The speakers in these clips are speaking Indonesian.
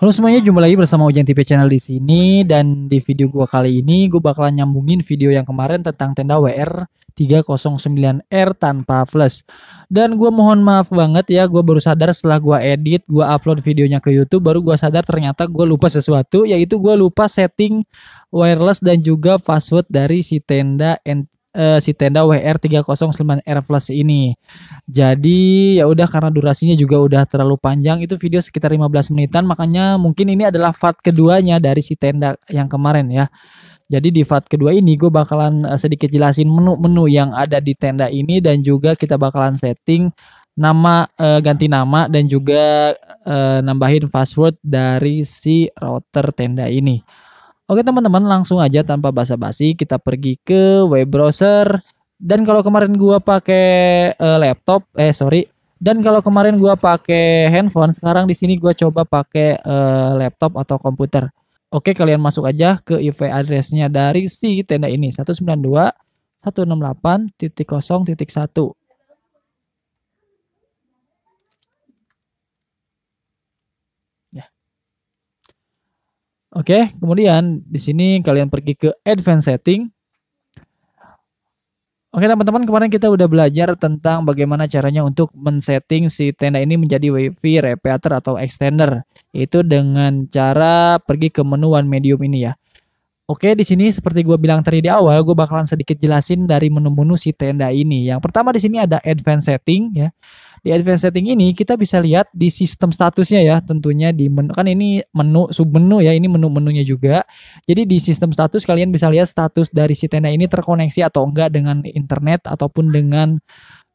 Halo semuanya, jumpa lagi bersama Ujang TV Channel di sini dan di video gua kali ini gua bakalan nyambungin video yang kemarin tentang tenda WR 309R tanpa flash. Dan gua mohon maaf banget ya, gua baru sadar setelah gua edit, gua upload videonya ke YouTube baru gua sadar ternyata gua lupa sesuatu yaitu gua lupa setting wireless dan juga password dari si tenda uh, si tenda WR30 Sleman Air Plus ini. Jadi ya udah karena durasinya juga udah terlalu panjang itu video sekitar 15 menitan makanya mungkin ini adalah part keduanya dari si tenda yang kemarin ya. Jadi di part kedua ini gue bakalan eh, sedikit jelasin menu-menu yang ada di tenda ini dan juga kita bakalan setting nama e, ganti nama dan juga e, nambahin password dari si router tenda ini. Oke teman-teman langsung aja tanpa basa-basi kita pergi ke web browser dan kalau kemarin gua pakai uh, laptop eh sorry dan kalau kemarin gua pakai handphone sekarang di sini gua coba pakai uh, laptop atau komputer. Oke kalian masuk aja ke IP addressnya dari si tenda ini 192.168.0.1 Oke, kemudian di sini kalian pergi ke advanced setting. Oke teman-teman kemarin kita udah belajar tentang bagaimana caranya untuk men-setting si tenda ini menjadi wifi repeater atau extender itu dengan cara pergi ke menu one medium ini ya. Oke, di sini seperti gue bilang tadi di awal, gue bakalan sedikit jelasin dari menu-menu si tenda ini. Yang pertama di sini ada advanced setting ya. Di advanced setting ini kita bisa lihat di sistem statusnya ya, tentunya di menu kan ini menu sub menu ya, ini menu-menunya juga. Jadi di sistem status kalian bisa lihat status dari si tenda ini terkoneksi atau enggak dengan internet ataupun dengan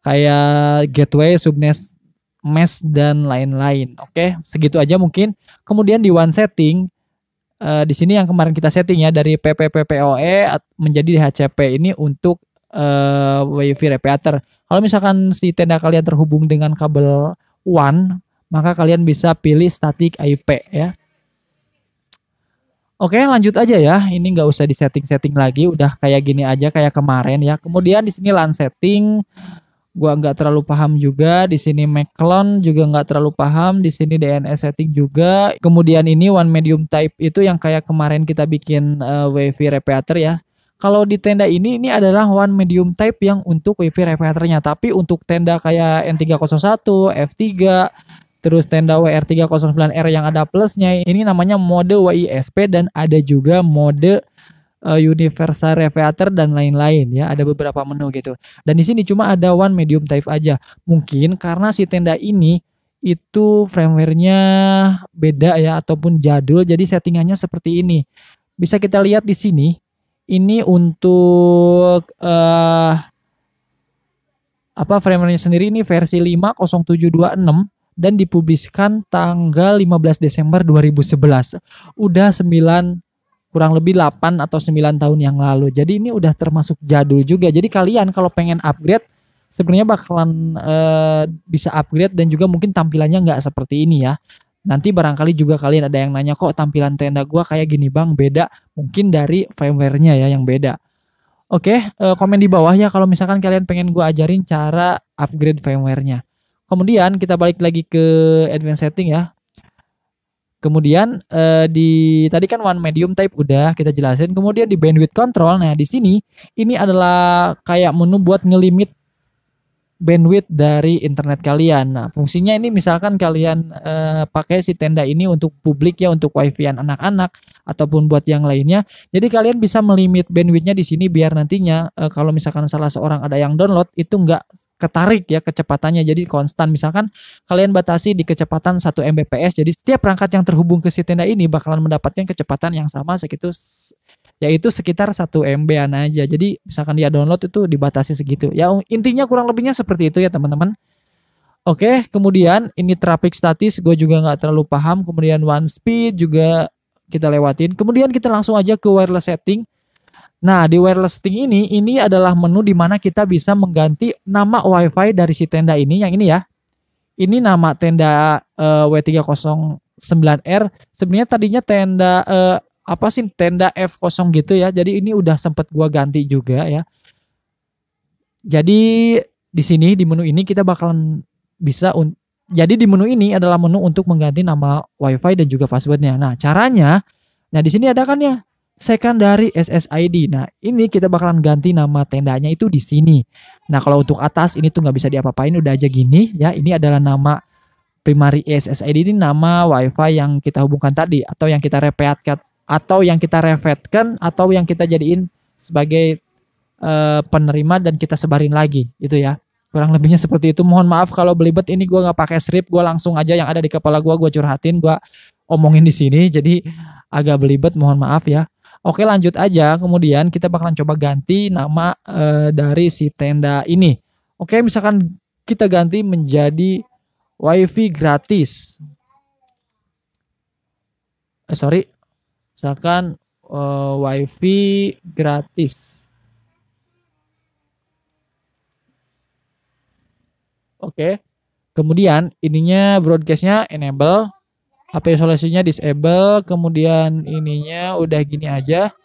kayak gateway, subnet, mesh dan lain-lain. Oke, segitu aja mungkin. Kemudian di one setting Eh, di sini yang kemarin kita setting ya dari PPPPOE menjadi DHCP ini untuk uh, eh, wifi repeater. Kalau misalkan si tenda kalian terhubung dengan kabel WAN, maka kalian bisa pilih static IP ya. Oke lanjut aja ya, ini nggak usah disetting-setting lagi, udah kayak gini aja kayak kemarin ya. Kemudian di sini LAN setting, gua nggak terlalu paham juga di sini McClone juga nggak terlalu paham di sini DNS setting juga kemudian ini one medium type itu yang kayak kemarin kita bikin uh, eh, wifi repeater ya kalau di tenda ini ini adalah one medium type yang untuk wifi repeaternya tapi untuk tenda kayak N301 F3 terus tenda WR309R yang ada plusnya ini namanya mode WISP dan ada juga mode uh, Universal dan lain-lain ya. Ada beberapa menu gitu. Dan di sini cuma ada one medium type aja. Mungkin karena si tenda ini itu firmware beda ya ataupun jadul jadi settingannya seperti ini. Bisa kita lihat di sini ini untuk uh, apa firmware sendiri ini versi 50726 dan dipubliskan tanggal 15 Desember 2011. Udah 9 kurang lebih 8 atau 9 tahun yang lalu. Jadi ini udah termasuk jadul juga. Jadi kalian kalau pengen upgrade sebenarnya bakalan e, bisa upgrade dan juga mungkin tampilannya nggak seperti ini ya. Nanti barangkali juga kalian ada yang nanya kok tampilan tenda gua kayak gini Bang, beda mungkin dari firmware-nya ya yang beda. Oke, e, komen di bawah ya kalau misalkan kalian pengen gua ajarin cara upgrade firmware-nya. Kemudian kita balik lagi ke advanced setting ya. Kemudian eh, di tadi kan one medium type udah kita jelasin. Kemudian di bandwidth control. Nah, di sini ini adalah kayak menu buat ngelimit bandwidth dari internet kalian. Nah, fungsinya ini misalkan kalian eh, pakai si tenda ini untuk publik ya, untuk wifi-an anak-anak ataupun buat yang lainnya. Jadi kalian bisa melimit bandwidthnya di sini biar nantinya eh, kalau misalkan salah seorang ada yang download itu nggak ketarik ya kecepatannya jadi konstan misalkan kalian batasi di kecepatan 1 Mbps jadi setiap perangkat yang terhubung ke si tenda ini bakalan mendapatkan kecepatan yang sama segitu yaitu sekitar 1 MB an aja jadi misalkan dia download itu dibatasi segitu ya intinya kurang lebihnya seperti itu ya teman-teman Oke, kemudian ini traffic statis, gue juga nggak terlalu paham. Kemudian one speed juga kita lewatin. Kemudian kita langsung aja ke wireless setting. Nah, di wireless thing ini, ini adalah menu di mana kita bisa mengganti nama WiFi dari si tenda ini, yang ini ya. Ini nama tenda uh, eh, W309R. Sebenarnya tadinya tenda uh, apa sih tenda F0 gitu ya. Jadi ini udah sempet gua ganti juga ya. Jadi di sini di menu ini kita bakalan bisa jadi di menu ini adalah menu untuk mengganti nama WiFi dan juga passwordnya. Nah caranya, nah di sini ada kan ya secondary SSID. Nah, ini kita bakalan ganti nama tendanya itu di sini. Nah, kalau untuk atas ini tuh nggak bisa diapa-apain, udah aja gini ya. Ini adalah nama primary SSID ini nama WiFi yang kita hubungkan tadi atau yang kita repeatkan atau yang kita revetkan atau yang kita jadiin sebagai e, penerima dan kita sebarin lagi itu ya kurang lebihnya seperti itu mohon maaf kalau belibet ini gue nggak pakai script. gue langsung aja yang ada di kepala gue gue curhatin gue omongin di sini jadi agak belibet mohon maaf ya Oke lanjut aja, kemudian kita bakalan coba ganti nama e, dari si tenda ini. Oke misalkan kita ganti menjadi wifi gratis. Eh sorry, misalkan e, wifi gratis. Oke, kemudian ininya broadcastnya enable HP isolasinya ya, disable, kemudian ininya udah gini aja.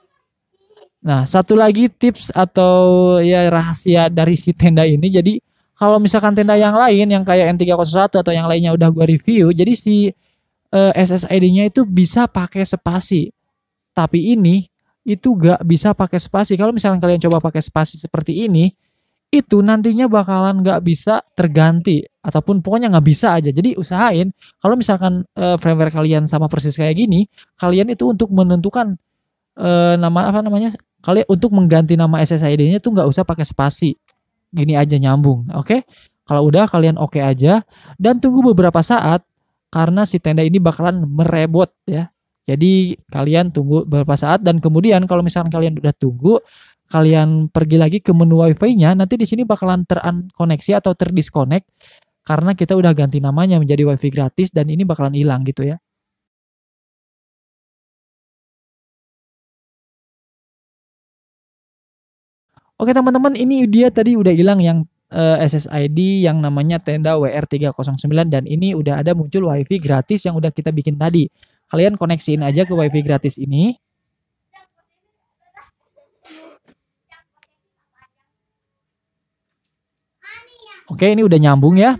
Nah, satu lagi tips atau ya rahasia dari si tenda ini. Jadi kalau misalkan tenda yang lain yang kayak N301 atau yang lainnya udah gua review, jadi si eh, SSID-nya itu bisa pakai spasi. Tapi ini itu gak bisa pakai spasi. Kalau misalkan kalian coba pakai spasi seperti ini, itu nantinya bakalan nggak bisa terganti ataupun pokoknya nggak bisa aja. Jadi usahain kalau misalkan e, framework kalian sama persis kayak gini, kalian itu untuk menentukan e, nama apa namanya, kalian untuk mengganti nama SSID-nya tuh nggak usah pakai spasi, gini aja nyambung, oke? Okay? Kalau udah kalian oke okay aja dan tunggu beberapa saat karena si tenda ini bakalan merebot ya. Jadi kalian tunggu beberapa saat dan kemudian kalau misalkan kalian udah tunggu kalian pergi lagi ke menu wifi-nya nanti di sini bakalan terkoneksi atau terdisconnect karena kita udah ganti namanya menjadi wifi gratis dan ini bakalan hilang gitu ya. Oke teman-teman ini dia tadi udah hilang yang eh, SSID yang namanya tenda WR309 dan ini udah ada muncul wifi gratis yang udah kita bikin tadi. Kalian koneksiin aja ke wifi gratis ini. Oke, ini udah nyambung ya.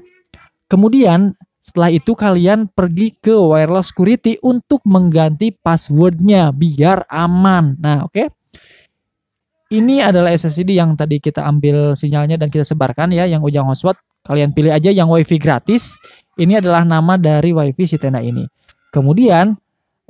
Kemudian setelah itu kalian pergi ke wireless security untuk mengganti passwordnya biar aman. Nah, oke. Ini adalah SSID yang tadi kita ambil sinyalnya dan kita sebarkan ya yang Ujang Hotspot. Kalian pilih aja yang WiFi gratis. Ini adalah nama dari WiFi Sitena ini. Kemudian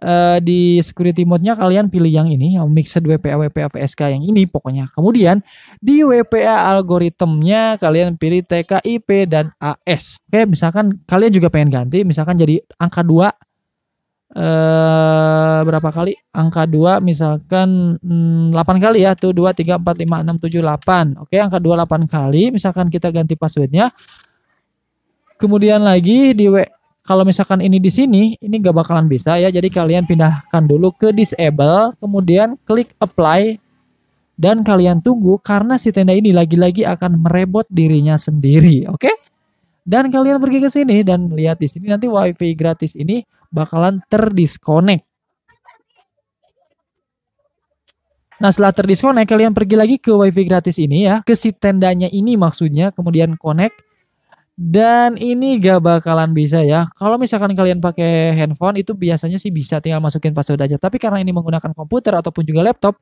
Uh, di security mode-nya kalian pilih yang ini yang mixed WPA WPA VSK yang ini pokoknya. Kemudian di WPA algoritmnya kalian pilih TKIP dan AS. Oke, okay, misalkan kalian juga pengen ganti misalkan jadi angka 2 eh uh, berapa kali? Angka 2 misalkan hmm, 8 kali ya. Tuh 2 3 4 5 6 7 8. Oke, angka 2 8 kali misalkan kita ganti passwordnya. Kemudian lagi di kalau misalkan ini di sini, ini gak bakalan bisa ya. Jadi kalian pindahkan dulu ke disable, kemudian klik apply, dan kalian tunggu karena si tenda ini lagi-lagi akan merebot dirinya sendiri, oke? Okay? Dan kalian pergi ke sini dan lihat di sini nanti WiFi gratis ini bakalan terdisconnect. Nah setelah terdisconnect kalian pergi lagi ke WiFi gratis ini ya, ke si tendanya ini maksudnya, kemudian connect dan ini gak bakalan bisa ya. Kalau misalkan kalian pakai handphone itu biasanya sih bisa tinggal masukin password aja. Tapi karena ini menggunakan komputer ataupun juga laptop,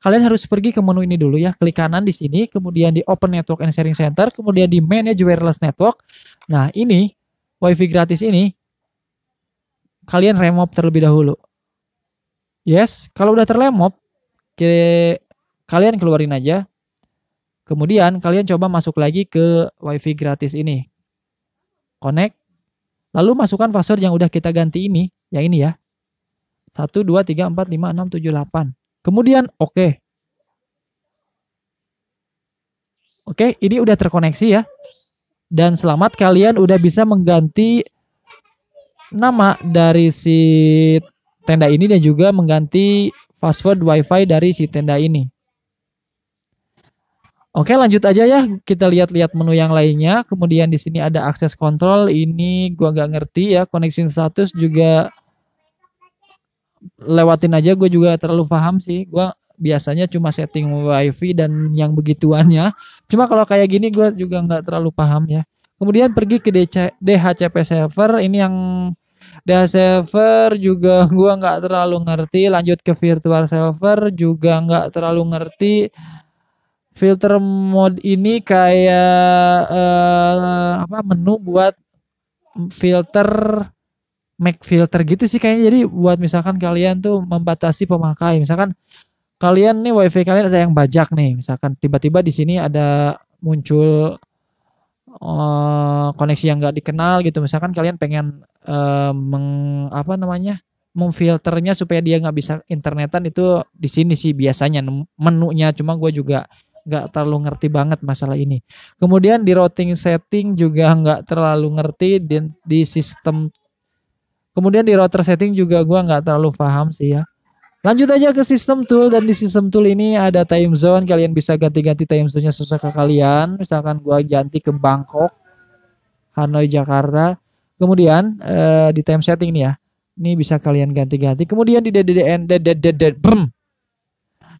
kalian harus pergi ke menu ini dulu ya. Klik kanan di sini, kemudian di Open Network and Sharing Center, kemudian di Manage Wireless Network. Nah ini WiFi gratis ini kalian remove terlebih dahulu. Yes, kalau udah terlemop, kalian keluarin aja. Kemudian kalian coba masuk lagi ke WiFi gratis ini connect. Lalu masukkan password yang udah kita ganti ini, yang ini ya. 1 2 3 4 5 6 7 8. Kemudian oke. Okay. Oke, okay, ini udah terkoneksi ya. Dan selamat kalian udah bisa mengganti nama dari si tenda ini dan juga mengganti password WiFi dari si tenda ini. Oke, lanjut aja ya. Kita lihat-lihat menu yang lainnya. Kemudian di sini ada akses kontrol. Ini gua nggak ngerti ya. Connection status juga lewatin aja. Gue juga terlalu paham sih. Gua biasanya cuma setting wifi dan yang begituannya. Cuma kalau kayak gini gue juga nggak terlalu paham ya. Kemudian pergi ke DC, DHCP server. Ini yang DH server juga gua nggak terlalu ngerti. Lanjut ke virtual server juga nggak terlalu ngerti filter mode ini kayak uh, apa menu buat filter make filter gitu sih kayaknya jadi buat misalkan kalian tuh membatasi pemakai misalkan kalian nih wifi kalian ada yang bajak nih misalkan tiba-tiba di sini ada muncul uh, koneksi yang nggak dikenal gitu misalkan kalian pengen uh, meng apa namanya memfilternya supaya dia nggak bisa internetan itu di sini sih biasanya menunya cuma gue juga nggak terlalu ngerti banget masalah ini. Kemudian di routing setting juga nggak terlalu ngerti di, di sistem. Kemudian di router setting juga gua nggak terlalu paham sih ya. Lanjut aja ke sistem tool dan di sistem tool ini ada time zone. Kalian bisa ganti-ganti time zone-nya sesuai ke kalian. Misalkan gua ganti ke Bangkok, Hanoi, Jakarta. Kemudian eh, di time setting ini ya. Ini bisa kalian ganti-ganti. Kemudian di DDDN, DDDD, brem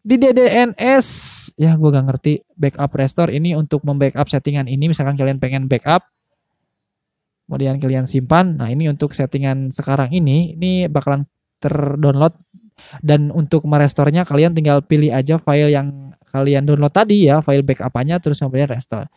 di DDNS ya gue gak ngerti backup restore ini untuk membackup settingan ini misalkan kalian pengen backup kemudian kalian simpan nah ini untuk settingan sekarang ini ini bakalan terdownload dan untuk merestornya kalian tinggal pilih aja file yang kalian download tadi ya file backupannya terus kemudian restore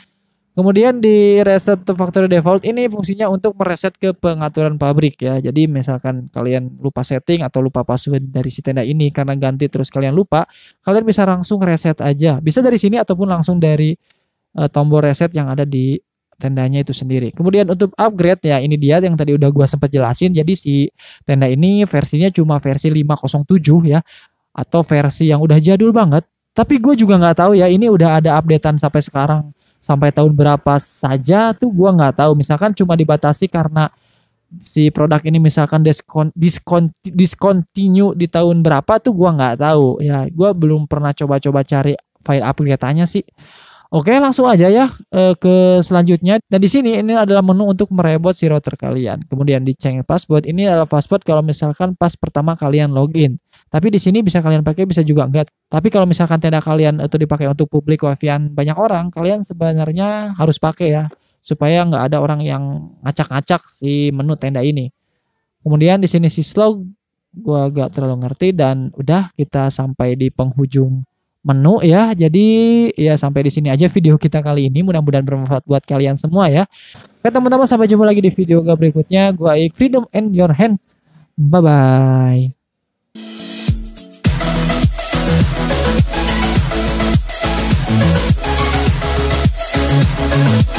Kemudian di reset to factory default ini fungsinya untuk mereset ke pengaturan pabrik ya. Jadi misalkan kalian lupa setting atau lupa password dari si tenda ini karena ganti terus kalian lupa, kalian bisa langsung reset aja. Bisa dari sini ataupun langsung dari e, tombol reset yang ada di tendanya itu sendiri. Kemudian untuk upgrade ya ini dia yang tadi udah gua sempat jelasin. Jadi si tenda ini versinya cuma versi 507 ya atau versi yang udah jadul banget. Tapi gue juga nggak tahu ya ini udah ada updatean sampai sekarang sampai tahun berapa saja tuh gua nggak tahu. Misalkan cuma dibatasi karena si produk ini misalkan diskon diskon discontinue di tahun berapa tuh gua nggak tahu. Ya, gua belum pernah coba-coba cari file aplikasinya sih. Oke, langsung aja ya eh, ke selanjutnya. Dan di sini ini adalah menu untuk merebot si router kalian. Kemudian di change password ini adalah password kalau misalkan pas pertama kalian login. Tapi di sini bisa kalian pakai, bisa juga enggak. Tapi kalau misalkan tenda kalian itu dipakai untuk publik wifi banyak orang, kalian sebenarnya harus pakai ya supaya nggak ada orang yang ngacak-ngacak si menu tenda ini. Kemudian di sini si slow gua agak terlalu ngerti dan udah kita sampai di penghujung menu ya. Jadi ya sampai di sini aja video kita kali ini. Mudah-mudahan bermanfaat buat kalian semua ya. Oke teman-teman sampai jumpa lagi di video gue berikutnya. Gua Ik Freedom and Your Hand. Bye bye. Thank